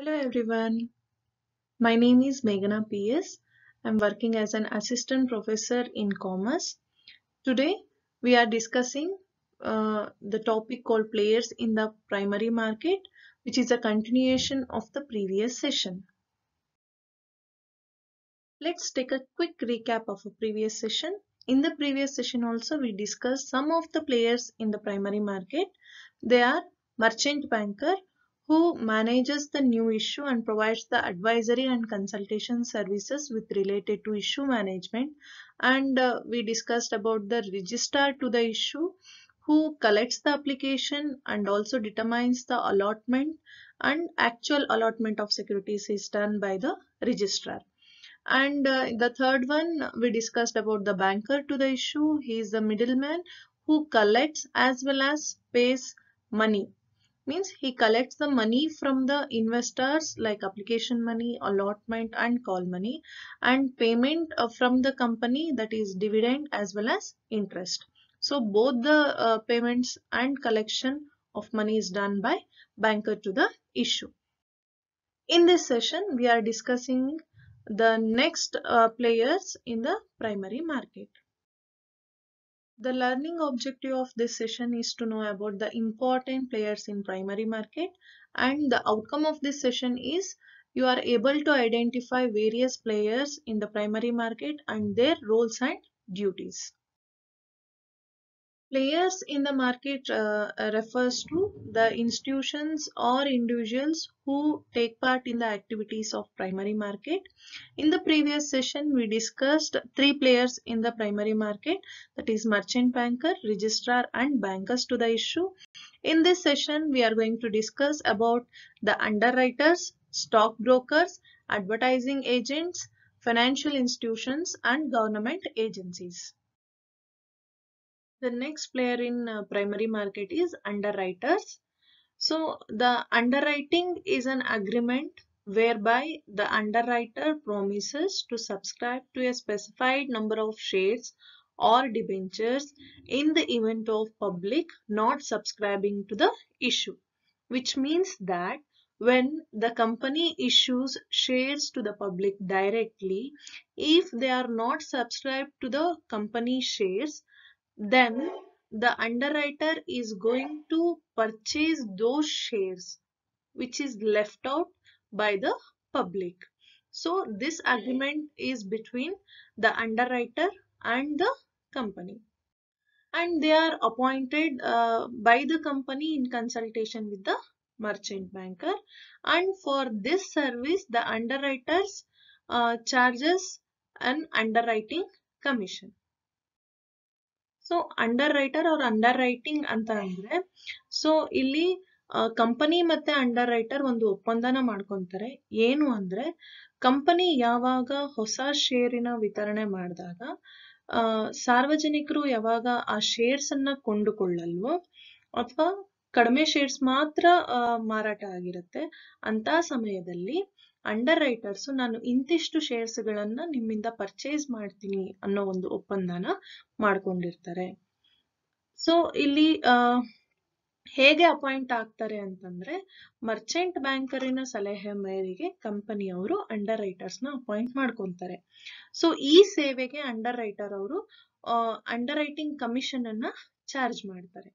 Hello everyone. My name is Meghana P.S. I'm working as an assistant professor in commerce. Today we are discussing uh, the topic called players in the primary market which is a continuation of the previous session. Let's take a quick recap of a previous session. In the previous session also we discussed some of the players in the primary market. They are merchant banker, who manages the new issue and provides the advisory and consultation services with related to issue management and uh, we discussed about the registrar to the issue who collects the application and also determines the allotment and actual allotment of securities is done by the registrar and uh, the third one we discussed about the banker to the issue he is the middleman who collects as well as pays money means he collects the money from the investors like application money, allotment and call money and payment uh, from the company that is dividend as well as interest. So both the uh, payments and collection of money is done by banker to the issue. In this session, we are discussing the next uh, players in the primary market. The learning objective of this session is to know about the important players in primary market and the outcome of this session is you are able to identify various players in the primary market and their roles and duties. Players in the market uh, uh, refers to the institutions or individuals who take part in the activities of primary market. In the previous session, we discussed three players in the primary market that is merchant banker, registrar and bankers to the issue. In this session, we are going to discuss about the underwriters, stockbrokers, advertising agents, financial institutions and government agencies. The next player in uh, primary market is underwriters. So the underwriting is an agreement whereby the underwriter promises to subscribe to a specified number of shares or debentures in the event of public not subscribing to the issue which means that when the company issues shares to the public directly if they are not subscribed to the company shares then the underwriter is going to purchase those shares which is left out by the public. So this agreement is between the underwriter and the company and they are appointed uh, by the company in consultation with the merchant banker and for this service the underwriters uh, charges an underwriting commission. So underwriter ಅವ್ರ underwriting ಅಂತ ಅಂದ್ರೆ so ಇಲ್ಲಿ company ಮತ್ತೆ under writer ಒಂದು ಒಪ್ಪಂದನ ಮಾಡ್ಕೊಂತಾರೆ ಏನು ಅಂದ್ರೆ company ಯಾವಾಗ ಹೊಸ ಶೇರಿನ ವಿತರಣೆ ಮಾಡಿದಾಗ ಸಾರ್ವಜನಿಕರು ಯಾವಾಗ ಆ ಶೇರ್ಸ್ ಅನ್ನ ಕೊಂಡುಕೊಳ್ಳಲ್ವೋ ಅಥವಾ ಕಡಿಮೆ ಶೇರ್ಸ್ ಮಾತ್ರ ಮಾರಾಟ ಆಗಿರುತ್ತೆ ಅಂತ ಸಮಯದಲ್ಲಿ ಅಂಡರ್ ರೈಟರ್ಸ್ ನಾನು ಇಂತಿಷ್ಟು ಶೇರ್ಸ್ ಗಳನ್ನ ನಿಮ್ಮಿಂದ ಪರ್ಚೇಸ್ ಮಾಡ್ತೀನಿ ಅನ್ನೋ ಒಂದು ಒಪ್ಪಂದನ ಮಾಡ್ಕೊಂಡಿರ್ತಾರೆ ಸೊ ಇಲ್ಲಿ ಹೇಗೆ ಅಪಾಯಿಂಟ್ ಆಗ್ತಾರೆ ಅಂತಂದ್ರೆ ಮರ್ಚೆಂಟ್ ಬ್ಯಾಂಕರಿನ ಸಲಹೆ ಮೇರೆಗೆ ಕಂಪನಿಯವರು ಅಂಡರ್ ನ ಅಪಾಯಿಂಟ್ ಮಾಡ್ಕೊಂತಾರೆ ಸೊ ಈ ಸೇವೆಗೆ ಅಂಡರ್ ರೈಟರ್ ಅವರು ಅಂಡರ್ ರೈಟಿಂಗ್ ಕಮಿಷನ್ ಅನ್ನ ಚಾರ್ಜ್ ಮಾಡ್ತಾರೆ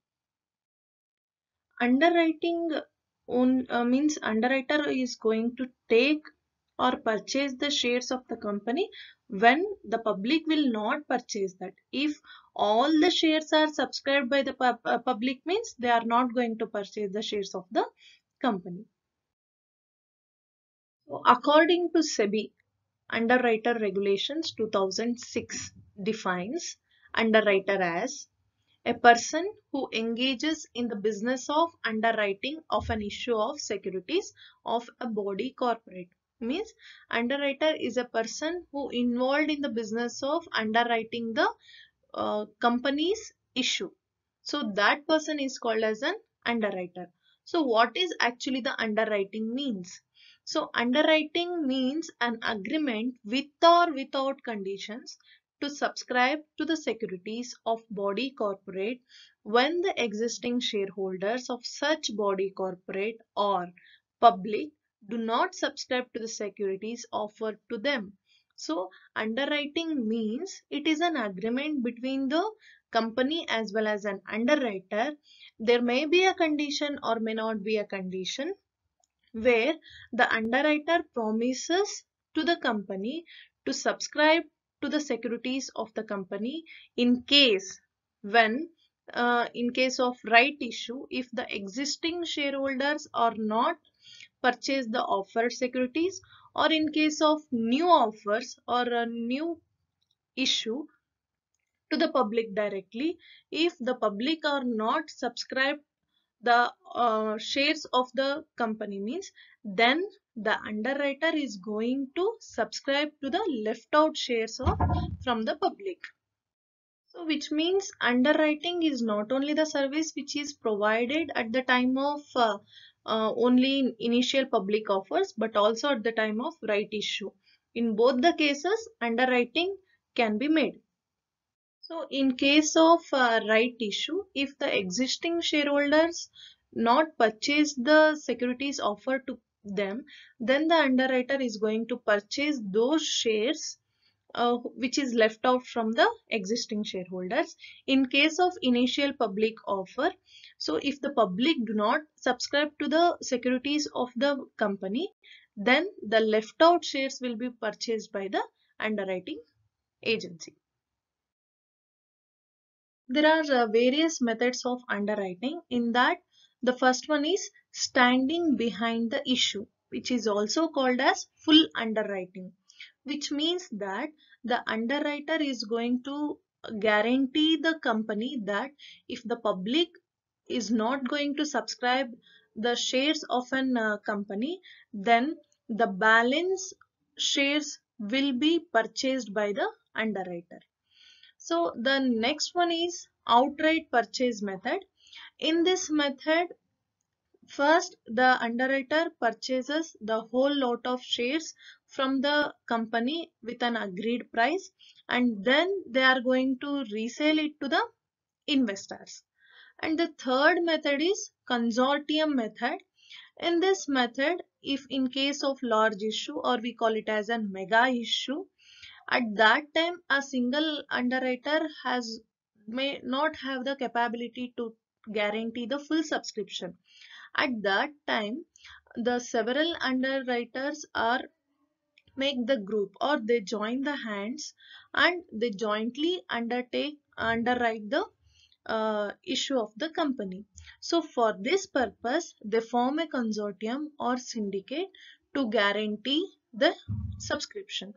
underwriting own uh, means underwriter is going to take or purchase the shares of the company when the public will not purchase that. If all the shares are subscribed by the pub uh, public means they are not going to purchase the shares of the company. So according to SEBI, Underwriter Regulations 2006 defines underwriter as a person who engages in the business of underwriting of an issue of securities of a body corporate means underwriter is a person who involved in the business of underwriting the uh, company's issue. So that person is called as an underwriter. So what is actually the underwriting means? So underwriting means an agreement with or without conditions to subscribe to the securities of body corporate when the existing shareholders of such body corporate or public do not subscribe to the securities offered to them. So underwriting means it is an agreement between the company as well as an underwriter. There may be a condition or may not be a condition where the underwriter promises to the company to subscribe to the securities of the company in case when uh, in case of right issue if the existing shareholders are not purchase the offered securities or in case of new offers or a new issue to the public directly if the public are not subscribed the uh, shares of the company means then the underwriter is going to subscribe to the left out shares of from the public. So which means underwriting is not only the service which is provided at the time of uh, uh, only initial public offers but also at the time of right issue. In both the cases underwriting can be made. So in case of uh, right issue if the existing shareholders not purchase the securities offered to them, then the underwriter is going to purchase those shares uh, which is left out from the existing shareholders in case of initial public offer. So if the public do not subscribe to the securities of the company, then the left out shares will be purchased by the underwriting agency. There are uh, various methods of underwriting in that the first one is standing behind the issue which is also called as full underwriting which means that the underwriter is going to guarantee the company that if the public is not going to subscribe the shares of an uh, company then the balance shares will be purchased by the underwriter so the next one is outright purchase method in this method, first the underwriter purchases the whole lot of shares from the company with an agreed price and then they are going to resell it to the investors. And the third method is consortium method. In this method, if in case of large issue or we call it as a mega issue, at that time a single underwriter has may not have the capability to guarantee the full subscription. At that time, the several underwriters are make the group or they join the hands and they jointly undertake underwrite the uh, issue of the company. So for this purpose, they form a consortium or syndicate to guarantee the subscription.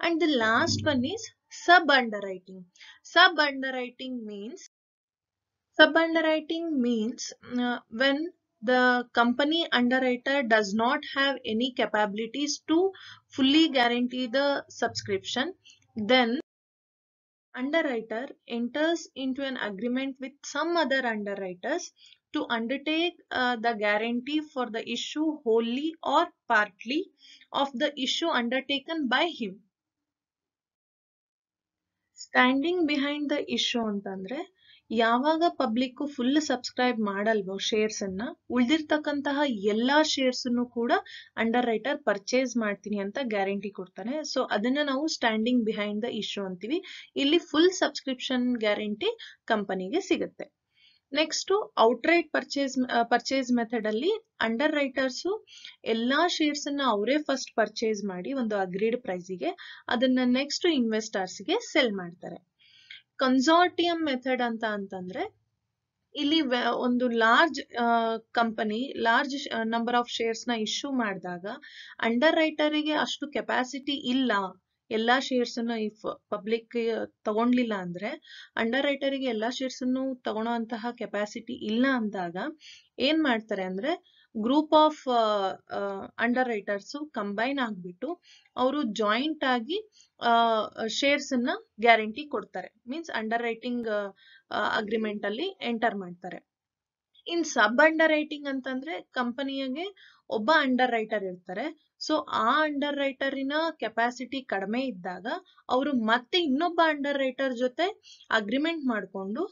And the last one is sub-underwriting. Sub-underwriting means Sub-underwriting means uh, when the company underwriter does not have any capabilities to fully guarantee the subscription, then underwriter enters into an agreement with some other underwriters to undertake uh, the guarantee for the issue wholly or partly of the issue undertaken by him. Standing behind the issue ಯಾವಾಗ public full subscribe ಮಾಡಲ್ವೋ shares ಅನ್ನ ಉಳಿದಿರ್ತಕ್ಕಂತಹ ಎಲ್ಲಾ shares ಅನ್ನು ಕೂಡ under writer purchase ಮಾಡ್ತೀನಿ ಅಂತ guarantee ಕೊಡ್ತಾನೆ ಸೊ ಅದನ್ನ ನಾವು ಸ್ಟ್ಯಾಂಡಿಂಗ್ ಬಿಹೈಂಡ್ ದ ಇಶ್ಯೂ ಅಂತೀವಿ ಇಲ್ಲಿ ಫುಲ್ ಸಬ್ಸ್ಕ್ರಿಪ್ಷನ್ ಗ್ಯಾರಂಟಿ ಕಂಪನಿಗೆ ಸಿಗುತ್ತೆ next outright purchase purchase method ಅಲ್ಲಿ ಅಂಡರ್ ರೈಟರ್ಸ್ ಎಲ್ಲಾ ಶೇರ್ಸ್ ಅನ್ನ ಅವರೇ ಫಸ್ಟ್ ಪರ್ಚೇಸ್ ಮಾಡಿ ಒಂದು ಅಗ್ರೀಡ್ ಗೆ ಅದನ್ನ ನೆಕ್ಸ್ಟ್ ಇನ್ವೆಸ್ಟರ್ಸ್ಗೆ ಸೆಲ್ ಮಾಡ್ತಾರೆ ಕನ್ಸೋರ್ಟಿಯಂ ಮೆಥಡ್ ಅಂತ ಅಂತಂದ್ರೆ ಇಲ್ಲಿ ಒಂದು large company large number of shares ನ ಇಶ್ಯೂ ಮಾಡಿದಾಗ ಅಂಡರ್ ಗೆ ಅಷ್ಟು ಕೆಪಾಸಿಟಿ ಇಲ್ಲ ಎಲ್ಲಾ ಶೇರ್ಸ್ ಅನ್ನು ಇಫ್ ಪಬ್ಲಿಕ್ ತಗೊಂಡ್ಲಿಲ್ಲ ಅಂದ್ರೆ ಅಂಡರ್ ಗೆ ಎಲ್ಲಾ ಶೇರ್ಸ್ ಅನ್ನು ತಗೊಳೋ ಅಂತಹ ಕೆಪಾಸಿಟಿ ಇಲ್ಲ ಅಂದಾಗ ಏನ್ ಮಾಡ್ತಾರೆ ಅಂದ್ರೆ group of underwriters combine ಆಗಿಬಿಟ್ಟು ಅವರು ಜಾಯಿಂಟ್ ಆಗಿ ಶೇರ್ಸ್ ಅನ್ನ ಗ್ಯಾರಂಟಿ ಕೊಡ್ತಾರೆ ಮೀನ್ಸ್ ಅಂಡರ್ ರೈಟಿಂಗ್ ಅಗ್ರಿಮೆಂಟ್ ಅಲ್ಲಿ ಎಂಟರ್ ಮಾಡ್ತಾರೆ ಇನ್ ಸಬ್ ಅಂಡರ್ ರೈಟಿಂಗ್ ಅಂತಂದ್ರೆ ಕಂಪನಿಯಾಗೆ ಒಬ್ಬ ಅಂಡರ್ ರೈಟರ್ ಇರ್ತಾರೆ ಸೊ ಆ ಅಂಡರ್ ರೈಟರಿನ ಕೆಪಾಸಿಟಿ ಕಡಿಮೆ ಇದ್ದಾಗ ಅವರು ಮತ್ತೆ ಇನ್ನೊಬ್ಬ ಅಂಡರ್ ರೈಟರ್ ಜೊತೆ ಅಗ್ರಿಮೆಂಟ್ ಮಾಡಿಕೊಂಡು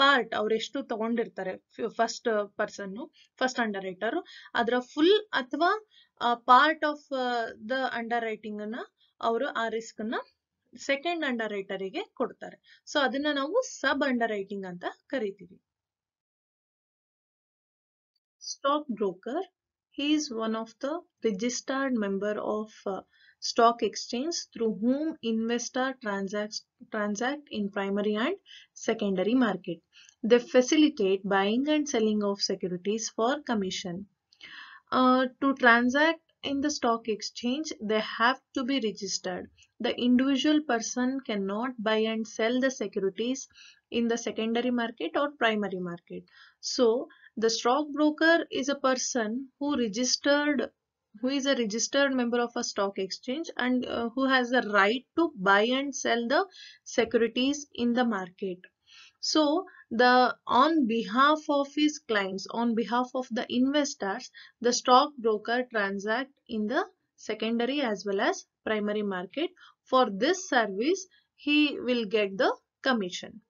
ಪಾರ್ಟ್ ಎಷ್ಟು ತಗೊಂಡಿರ್ತಾರೆ first person first underwriter ಅದರ ಫುಲ್ ಅಥವಾ part of the underwriting ಅನ್ನ ಅವರು ಆ ರಿಸ್ಕ್ ನ ಸೆಕೆಂಡ್ ಅಂಡರ್ ರೈಟರಿಗೆ ಕೊಡ್ತಾರೆ ಸೊ ಅದನ್ನ ನಾವು ಸಬ್ ಅಂಡರ್ ರೈಟಿಂಗ್ ಅಂತ ಕರಿತೀವಿ stock broker he's one of the registered member of stock exchange through whom investor transacts transact in primary and secondary market. They facilitate buying and selling of securities for commission. Uh, to transact in the stock exchange, they have to be registered. The individual person cannot buy and sell the securities in the secondary market or primary market. So, the stockbroker is a person who registered who is a registered member of a stock exchange and uh, who has the right to buy and sell the securities in the market. So, the on behalf of his clients, on behalf of the investors, the stockbroker transact in the secondary as well as primary market. For this service, he will get the commission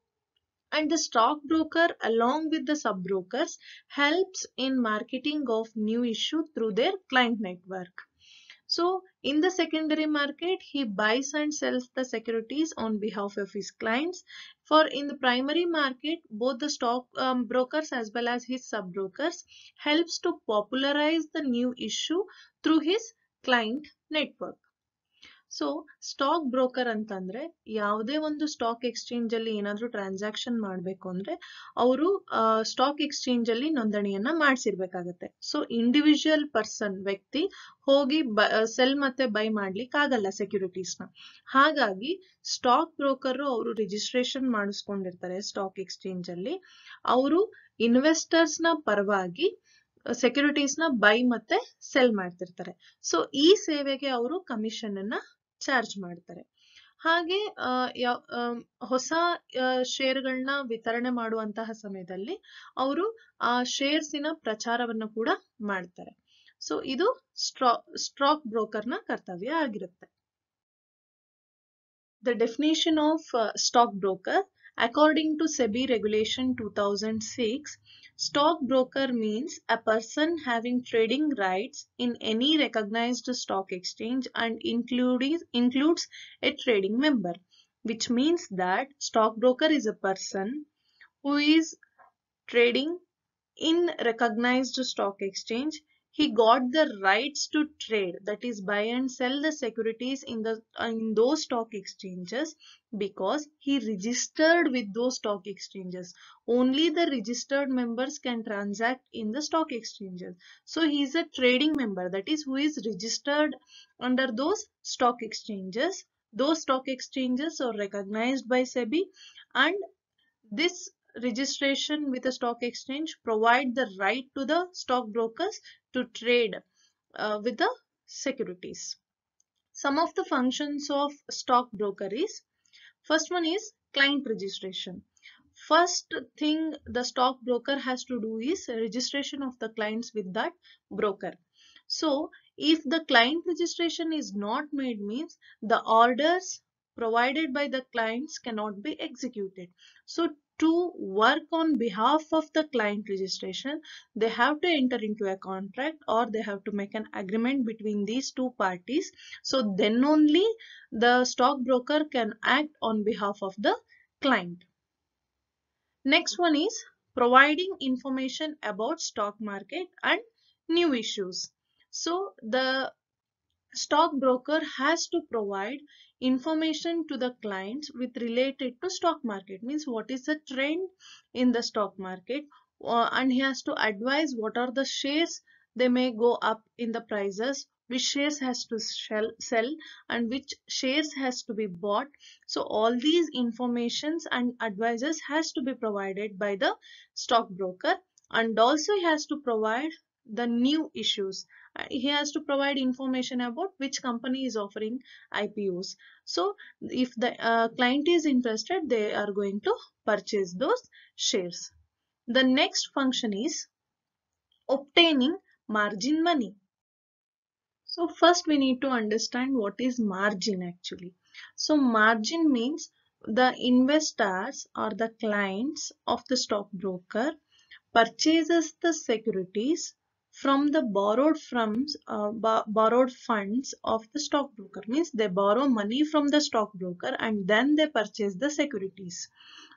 and the stockbroker along with the subbrokers helps in marketing of new issue through their client network. So in the secondary market, he buys and sells the securities on behalf of his clients. For in the primary market, both the stock um, brokers as well as his sub brokers helps to popularize the new issue through his client network. So stock broker ಅಂತಂದ್ರೆ ಯಾವುದೇ ಒಂದು stock exchange ಅಲ್ಲಿ ಏನಾದರೂ transaction ಮಾಡಬೇಕು ಅಂದ್ರೆ ಅವರು stock exchange ಅಲ್ಲಿ ನೋಂದಣಿಯನ್ನ ಮಾಡಿಸಿರ್ಬೇಕಾಗತ್ತೆ ಸೊ ಇಂಡಿವಿಜುವಲ್ ಪರ್ಸನ್ ವ್ಯಕ್ತಿ ಹೋಗಿ ಸೆಲ್ ಮತ್ತೆ ಬೈ ಮಾಡ್ಲಿಕ್ಕೆ ಆಗಲ್ಲ ನ ಹಾಗಾಗಿ ಸ್ಟಾಕ್ ಬ್ರೋಕರ್ ಅವರು ರಿಜಿಸ್ಟ್ರೇಷನ್ ಮಾಡಿಸ್ಕೊಂಡಿರ್ತಾರೆ ಸ್ಟಾಕ್ ಎಕ್ಸ್ಚೇಂಜ್ ಅಲ್ಲಿ ಅವರು ಇನ್ವೆಸ್ಟರ್ಸ್ ನ ಪರವಾಗಿ ಸೆಕ್ಯೂರಿಟೀಸ್ ನ ಬೈ ಮತ್ತೆ ಸೆಲ್ ಮಾಡ್ತಿರ್ತಾರೆ ಸೊ ಈ ಸೇವೆಗೆ ಅವರು ಕಮಿಷನ್ ಅನ್ನ ಚಾರ್ಜ್ ಮಾಡ್ತಾರೆ ಹಾಗೆ ಹೊಸ ಶೇರ್ಗಳನ್ನ ವಿತರಣೆ ಮಾಡುವಂತಹ ಸಮಯದಲ್ಲಿ ಅವರು ಆ ಶೇರ್ಸಿನ ಪ್ರಚಾರವನ್ನು ಕೂಡ ಮಾಡ್ತಾರೆ ಸೊ ಇದು ಸ್ಟ್ರಾ ಸ್ಟಾಕ್ ಬ್ರೋಕರ್ನ ಕರ್ತವ್ಯ ಆಗಿರುತ್ತೆ the definition of stock broker According to SEBI Regulation 2006, stockbroker means a person having trading rights in any recognized stock exchange and including, includes a trading member, which means that stockbroker is a person who is trading in recognized stock exchange he got the rights to trade that is buy and sell the securities in the in those stock exchanges because he registered with those stock exchanges only the registered members can transact in the stock exchanges so he is a trading member that is who is registered under those stock exchanges those stock exchanges are recognized by SEBI and this registration with the stock exchange provide the right to the stock brokers to trade uh, with the securities. Some of the functions of broker is first one is client registration. First thing the stock broker has to do is registration of the clients with that broker. So if the client registration is not made means the orders provided by the clients cannot be executed. So to work on behalf of the client registration, they have to enter into a contract or they have to make an agreement between these two parties. So then only the stockbroker can act on behalf of the client. Next one is providing information about stock market and new issues. So the stockbroker has to provide information to the clients with related to stock market means what is the trend in the stock market uh, and he has to advise what are the shares they may go up in the prices which shares has to sell, sell and which shares has to be bought so all these informations and advices has to be provided by the stockbroker and also he has to provide the new issues uh, he has to provide information about which company is offering IPOs. So if the uh, client is interested, they are going to purchase those shares. The next function is obtaining margin money. So first we need to understand what is margin actually. So margin means the investors or the clients of the stockbroker purchases the securities from the borrowed from uh, borrowed funds of the stockbroker means they borrow money from the stockbroker and then they purchase the securities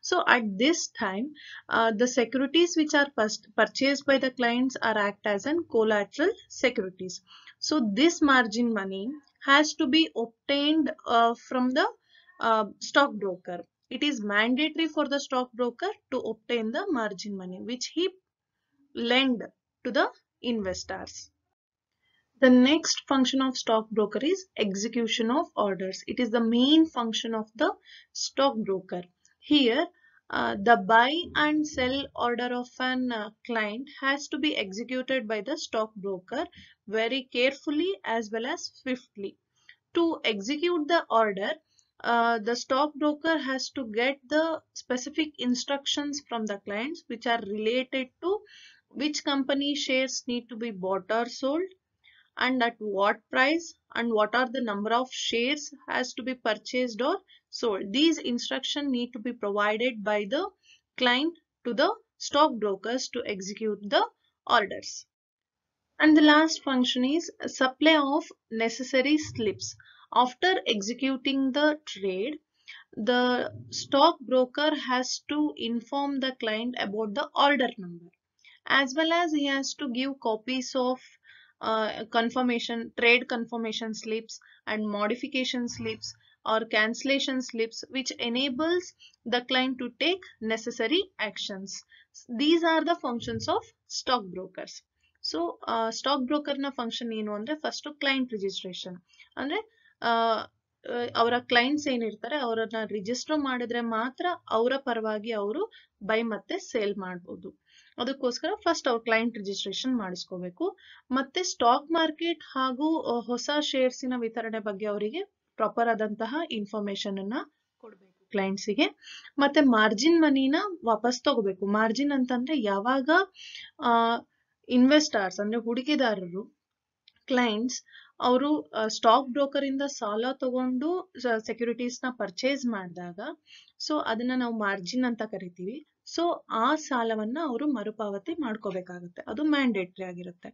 so at this time uh, the securities which are purchased by the clients are act as an collateral securities so this margin money has to be obtained uh, from the uh, stockbroker it is mandatory for the stockbroker to obtain the margin money which he lend to the investors. The next function of stockbroker is execution of orders. It is the main function of the stockbroker. Here, uh, the buy and sell order of an uh, client has to be executed by the stockbroker very carefully as well as swiftly. To execute the order, uh, the stockbroker has to get the specific instructions from the clients which are related to which company shares need to be bought or sold and at what price and what are the number of shares has to be purchased or sold. These instructions need to be provided by the client to the stockbrokers to execute the orders. And the last function is supply of necessary slips. After executing the trade, the stockbroker has to inform the client about the order number as well as he has to give copies of uh, confirmation trade confirmation slips and modification slips or cancellation slips which enables the client to take necessary actions. These are the functions of stock stock brokers. So, broker na stockbrokers. So ಸ್ಟಾಕ್ಬ್ರೋಕರ್ನ function ಏನು ಅಂದರೆ first client uh, ಅಂದರೆ clients clients ಏನಿರ್ತಾರೆ ಅವರನ್ನ register madidre matra our parvagi avaru buy matte sale ಮಾಡ್ಬೋದು ಅದಕ್ಕೋಸ್ಕರ first ಅವ್ರ client registration ಮಾಡಿಸ್ಕೋಬೇಕು ಮತ್ತೆ ಸ್ಟಾಕ್ ಮಾರ್ಕೆಟ್ ಹಾಗೂ ಹೊಸ ಶೇರ್ಸಿನ ವಿತರಣೆ ಬಗ್ಗೆ ಅವರಿಗೆ ಪ್ರಾಪರ್ ಆದಂತಹ ಇನ್ಫಾರ್ಮೇಶನ್ ಅನ್ನ ಕೊಡಬೇಕು ಕ್ಲೈಂಟ್ಸಿಗೆ ಮತ್ತೆ ಮಾರ್ಜಿನ್ ಮನಿನ ವಾಪಸ್ ತಗೋಬೇಕು ಮಾರ್ಜಿನ್ ಅಂತಂದ್ರೆ ಯಾವಾಗ ಇನ್ವೆಸ್ಟರ್ಸ್ ಅಂದ್ರೆ ಹೂಡಿಕೆದಾರರು ಕ್ಲೈಂಟ್ಸ್ ಅವರು ಸ್ಟಾಕ್ ಬ್ರೋಕರ್ ಇಂದ ಸಾಲ ತಗೊಂಡು ಸೆಕ್ಯೂರಿಟೀಸ್ ನ ಪರ್ಚೇಸ್ ಮಾಡಿದಾಗ ಸೊ ಅದನ್ನ ನಾವು ಮಾರ್ಜಿನ್ ಅಂತ ಕರಿತೀವಿ ಸೊ ಆ ಸಾಲವನ್ನ ಅವರು ಮರುಪಾವತಿ ಮಾಡ್ಕೋಬೇಕಾಗುತ್ತೆ ಅದು ಮ್ಯಾಂಡೇಟರಿ ಆಗಿರುತ್ತೆ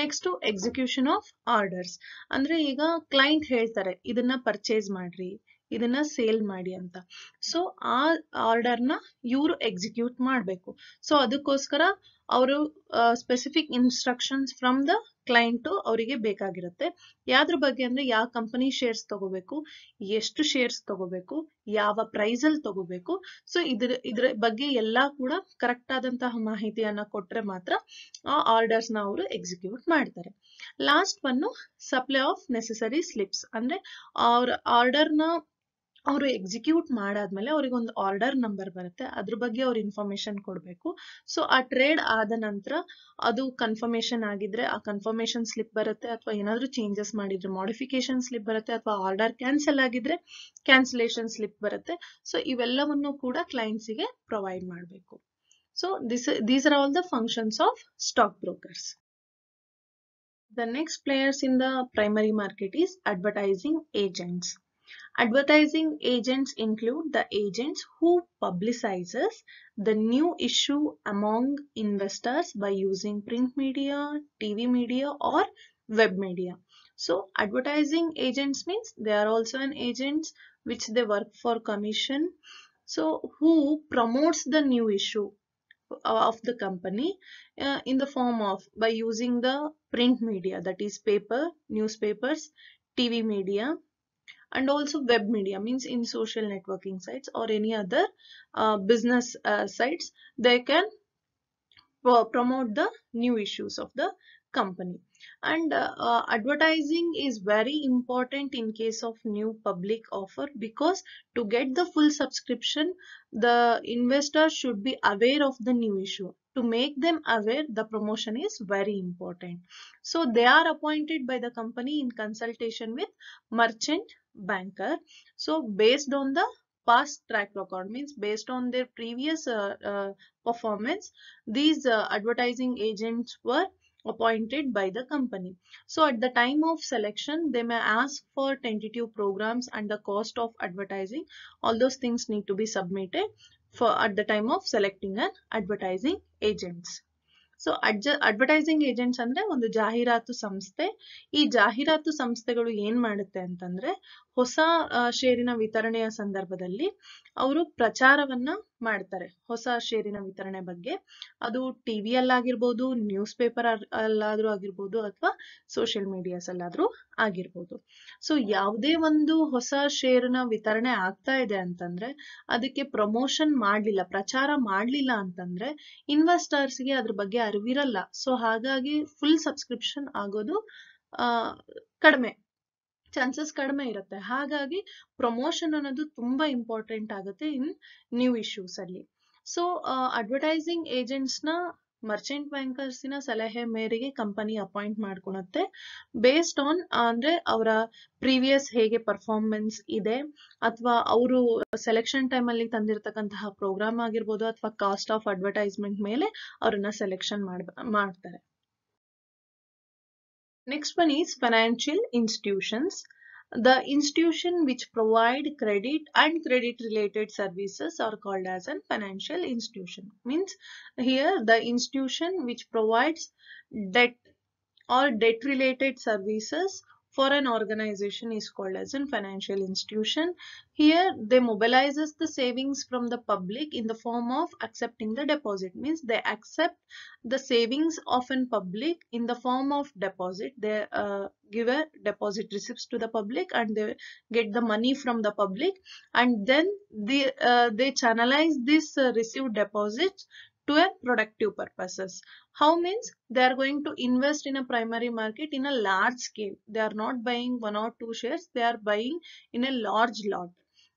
ನೆಕ್ಸ್ಟ್ ಎಕ್ಸಿಕ್ಯೂಷನ್ ಆಫ್ ಆರ್ಡರ್ಸ್ ಅಂದ್ರೆ ಈಗ ಕ್ಲೈಂಟ್ ಹೇಳ್ತಾರೆ ಇದನ್ನ ಪರ್ಚೇಸ್ ಮಾಡ್ರಿ ಇದನ್ನ ಸೇಲ್ ಮಾಡಿ ಅಂತ ಸೊ ಆ ಆರ್ಡರ್ನ ಇವರು ಎಕ್ಸಿಕ್ಯೂಟ್ ಮಾಡಬೇಕು ಸೊ ಅದಕ್ಕೋಸ್ಕರ ಅವರು specific instructions from the client ಅವರಿಗೆ ಬೇಕಾಗಿರುತ್ತೆ ಯಾವ್ದ್ರ ಬಗ್ಗೆ ಅಂದ್ರೆ ಯಾವ ಕಂಪನಿ ಶೇರ್ಸ್ ತಗೋಬೇಕು ಎಷ್ಟು ಶೇರ್ಸ್ ತಗೋಬೇಕು ಯಾವ ಪ್ರೈಸ್ ಅಲ್ಲಿ ತಗೋಬೇಕು ಸೊ ಇದ್ರ ಇದ್ರ ಬಗ್ಗೆ ಎಲ್ಲ ಕೂಡ ಕರೆಕ್ಟ್ ಆದಂತಹ ಮಾಹಿತಿಯನ್ನ ಕೊಟ್ರೆ ಮಾತ್ರ ಆ ಆರ್ಡರ್ಸ್ ನ ಅವರು ಎಕ್ಸಿಕ್ಯೂಟ್ ಮಾಡ್ತಾರೆ last one supply of necessary slips ಅಂದ್ರೆ ಅವ್ರ ಆರ್ಡರ್ನ ಅವರು ಎಕ್ಸಿಕ್ಯೂಟ್ ಮಾಡಾದ್ಮೇಲೆ ಒಂದು ಆರ್ಡರ್ ನಂಬರ್ ಬರುತ್ತೆ ಅದ್ರ ಬಗ್ಗೆ ಅವ್ರು ಇನ್ಫಾರ್ಮೇಶನ್ ಕೊಡಬೇಕು ಸೊ ಆ ಟ್ರೇಡ್ ಆದ ನಂತರ ಅದು ಕನ್ಫರ್ಮೇಶನ್ ಆಗಿದ್ರೆ ಆ ಕನ್ಫರ್ಮೇಶನ್ ಸ್ಲಿಪ್ ಬರುತ್ತೆ ಅಥವಾ ಏನಾದರೂ ಚೇಂಜಸ್ ಮಾಡಿದ್ರೆ ಮಾಡಿಫಿಕೇಶನ್ ಸ್ಲಿಪ್ ಬರುತ್ತೆ ಅಥವಾ ಆರ್ಡರ್ ಕ್ಯಾನ್ಸಲ್ ಆಗಿದ್ರೆ ಕ್ಯಾನ್ಸಲೇಷನ್ ಸ್ಲಿಪ್ ಬರುತ್ತೆ ಸೊ ಇವೆಲ್ಲವನ್ನು ಕೂಡ ಕ್ಲೈಂಟ್ಸ್ ಗೆ ಪ್ರೊವೈಡ್ ಮಾಡಬೇಕು so this these are all the functions of stock brokers the next players in the primary market is advertising agents Advertising agents include the agents who publicizes the new issue among investors by using print media, TV media or web media. So advertising agents means they are also an agents which they work for commission. So who promotes the new issue of the company uh, in the form of by using the print media that is paper, newspapers, TV media and also web media means in social networking sites or any other uh, business uh, sites they can uh, promote the new issues of the company and uh, uh, advertising is very important in case of new public offer because to get the full subscription the investor should be aware of the new issue to make them aware the promotion is very important so they are appointed by the company in consultation with merchant banker. So based on the past track record means based on their previous uh, uh, performance, these uh, advertising agents were appointed by the company. So at the time of selection, they may ask for tentative programs and the cost of advertising. All those things need to be submitted for at the time of selecting an advertising agents. So ad advertising agents ಅಂದ್ರೆ ಒಂದು ಜಾಹೀರಾತು ಸಂಸ್ಥೆ ಈ ಜಾಹೀರಾತು ಸಂಸ್ಥೆಗಳು ಏನ್ ಮಾಡುತ್ತೆ ಅಂತಂದ್ರೆ ಹೊಸ ಷೇರಿನ ವಿತರಣೆಯ ಸಂದರ್ಭದಲ್ಲಿ ಅವರು ಪ್ರಚಾರವನ್ನ ಮಾಡ್ತಾರೆ ಹೊಸ ಷೇರಿನ ವಿತರಣೆ ಬಗ್ಗೆ ಅದು ಟಿವಿಯಲ್ಲಿ ಆಗಿರ್ಬೋದು ನ್ಯೂಸ್ ಪೇಪರ್ ಅಲ್ಲಾದ್ರೂ ಆಗಿರ್ಬೋದು ಅಥವಾ ಸೋಷಿಯಲ್ ಮೀಡಿಯಾಸ್ ಅಲ್ಲಾದ್ರೂ ಆಗಿರ್ಬೋದು ಸೊ ಯಾವುದೇ ಒಂದು ಹೊಸ ಷೇರಿನ ವಿತರಣೆ ಆಗ್ತಾ ಇದೆ ಅಂತಂದ್ರೆ ಅದಕ್ಕೆ ಪ್ರಮೋಷನ್ ಮಾಡ್ಲಿಲ್ಲ ಪ್ರಚಾರ ಮಾಡ್ಲಿಲ್ಲ ಅಂತಂದ್ರೆ ಇನ್ವೆಸ್ಟರ್ಸ್ಗೆ ಅದ್ರ ಬಗ್ಗೆ ಅರಿವಿರಲ್ಲ ಸೊ ಹಾಗಾಗಿ ಫುಲ್ ಸಬ್ಸ್ಕ್ರಿಪ್ಷನ್ ಆಗೋದು ಕಡಿಮೆ ಚಾನ್ಸಸ್ ಕಡಿಮೆ ಇರುತ್ತೆ ಹಾಗಾಗಿ ಪ್ರಮೋಷನ್ ಅನ್ನೋದು ತುಂಬಾ ಇಂಪಾರ್ಟೆಂಟ್ ಆಗುತ್ತೆ ಇನ್ ನ್ಯೂ ಇಶ್ಯೂಸ್ ಅಲ್ಲಿ ಸೊ ಅಡ್ವರ್ಟೈಸಿಂಗ್ ಏಜೆಂಟ್ಸ್ ನ ಮರ್ಚೆಂಟ್ ಬ್ಯಾಂಕರ್ಸ್ ನ ಸಲಹೆ ಮೇರೆಗೆ ಕಂಪನಿ ಅಪಾಯಿಂಟ್ ಮಾಡ್ಕೊಳತ್ತೆ ಬೇಸ್ಡ್ ಆನ್ ಅಂದ್ರೆ ಅವರ ಪ್ರೀವಿಯಸ್ ಹೇಗೆ ಪರ್ಫಾರ್ಮೆನ್ಸ್ ಇದೆ ಅಥವಾ ಅವರು ಸೆಲೆಕ್ಷನ್ ಟೈಮ್ ಅಲ್ಲಿ ತಂದಿರತಕ್ಕಂತಹ ಪ್ರೋಗ್ರಾಮ್ ಆಗಿರ್ಬೋದು ಅಥವಾ ಕಾಸ್ಟ್ ಆಫ್ ಅಡ್ವರ್ಟೈಸ್ಮೆಂಟ್ ಮೇಲೆ ಅವ್ರನ್ನ ಸೆಲೆಕ್ಷನ್ ಮಾಡ್ತಾರೆ Next one is financial institutions. The institution which provide credit and credit related services are called as a financial institution. Means here the institution which provides debt or debt related services for an organization is called as a financial institution. Here they mobilizes the savings from the public in the form of accepting the deposit means they accept the savings of an public in the form of deposit. They uh, give a deposit receipts to the public and they get the money from the public and then they, uh, they channelize this uh, received deposits to a productive purposes. How means they are going to invest in a primary market in a large scale. They are not buying one or two shares. They are buying in a large lot.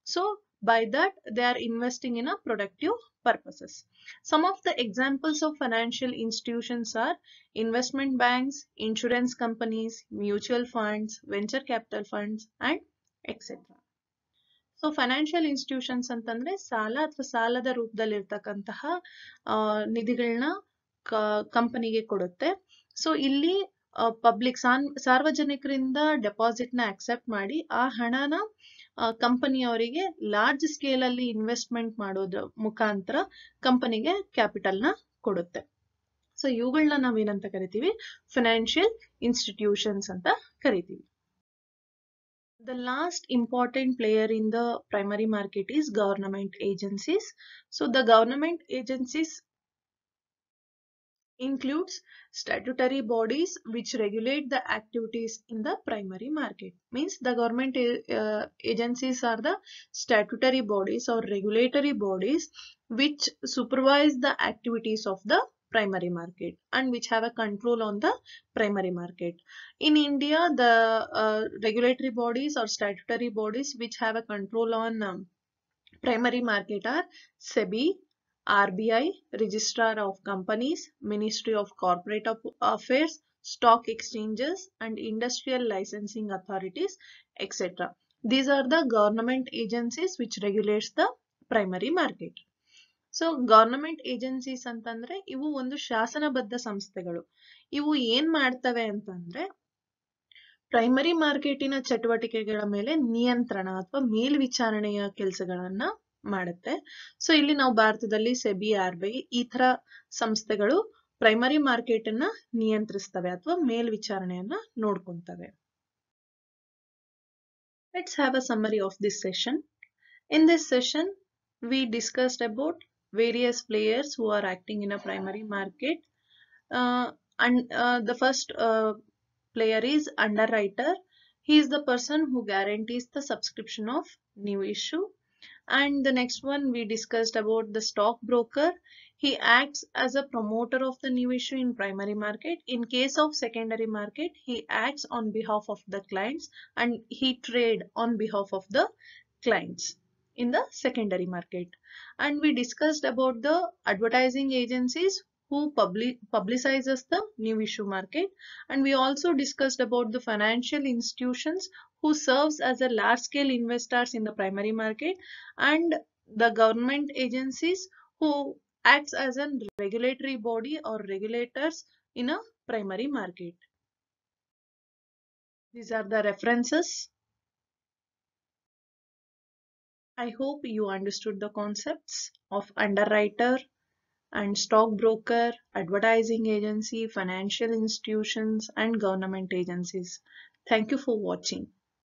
So by that they are investing in a productive purposes. Some of the examples of financial institutions are investment banks, insurance companies, mutual funds, venture capital funds and etc. So financial institutions ಅಂತಂದ್ರೆ ಸಾಲ ಅಥವಾ ಸಾಲದ ರೂಪದಲ್ಲಿ ಇರ್ತಕ್ಕಂತಹ ನಿಧಿಗಳನ್ನ ಕಂಪನಿಗೆ ಕೊಡುತ್ತೆ so ಇಲ್ಲಿ public ಸಾರ್ವಜನಿಕರಿಂದ ಡೆಪಾಸಿಟ್ ನ ಅಕ್ಸೆಪ್ಟ್ ಮಾಡಿ ಆ ಹಣನ ಕಂಪನಿಯವರಿಗೆ ಲಾರ್ಜ್ ಸ್ಕೇಲ್ ಅಲ್ಲಿ ಇನ್ವೆಸ್ಟ್ಮೆಂಟ್ ಮಾಡೋದ್ರ ಮುಖಾಂತರ ಕಂಪನಿಗೆ ಕ್ಯಾಪಿಟಲ್ ನ ಕೊಡುತ್ತೆ ಸೊ ಇವುಗಳನ್ನ ನಾವೇನಂತ ಕರಿತೀವಿ ಫೈನಾನ್ಷಿಯಲ್ ಇನ್ಸ್ಟಿಟ್ಯೂಷನ್ಸ್ ಅಂತ ಕರಿತೀವಿ The last important player in the primary market is government agencies. So the government agencies includes statutory bodies which regulate the activities in the primary market means the government uh, agencies are the statutory bodies or regulatory bodies which supervise the activities of the primary market and which have a control on the primary market. In India, the uh, regulatory bodies or statutory bodies which have a control on um, primary market are SEBI, RBI, Registrar of Companies, Ministry of Corporate Affairs, stock exchanges and industrial licensing authorities etc. These are the government agencies which regulates the primary market. So government agencies ಅಂತಂದ್ರೆ ಇವು ಒಂದು ಶಾಸನಬದ್ಧ ಸಂಸ್ಥೆಗಳು ಇವು ಏನ್ ಮಾಡ್ತವೆ ಅಂತಂದ್ರೆ primary ಮಾರ್ಕೆಟಿನ ಚಟುವಟಿಕೆಗಳ ಮೇಲೆ ನಿಯಂತ್ರಣ ಅಥವಾ ಮೇಲ್ವಿಚಾರಣೆಯ ಕೆಲಸಗಳನ್ನ ಮಾಡುತ್ತೆ ಸೊ ಇಲ್ಲಿ ನಾವು ಭಾರತದಲ್ಲಿ ಸೆಬಿ ಆರ್ ಈ ತರ ಸಂಸ್ಥೆಗಳು ಪ್ರೈಮರಿ ಮಾರ್ಕೆಟ್ ಅನ್ನ ನಿಯಂತ್ರಿಸ್ತವೆ ಅಥವಾ ಮೇಲ್ವಿಚಾರಣೆಯನ್ನ ನೋಡ್ಕೊಂತವೆ let's have a summary of this session in this session we discussed about various players who are acting in a primary market. Uh, and uh, the first uh, player is underwriter. He is the person who guarantees the subscription of new issue. And the next one we discussed about the stockbroker. He acts as a promoter of the new issue in primary market. In case of secondary market, he acts on behalf of the clients and he trade on behalf of the clients in the secondary market. And we discussed about the advertising agencies who public publicizes the new issue market and we also discussed about the financial institutions who serves as a large scale investors in the primary market and the government agencies who acts as a regulatory body or regulators in a primary market. These are the references. I hope you understood the concepts of underwriter and stockbroker, advertising agency, financial institutions and government agencies. Thank you for watching.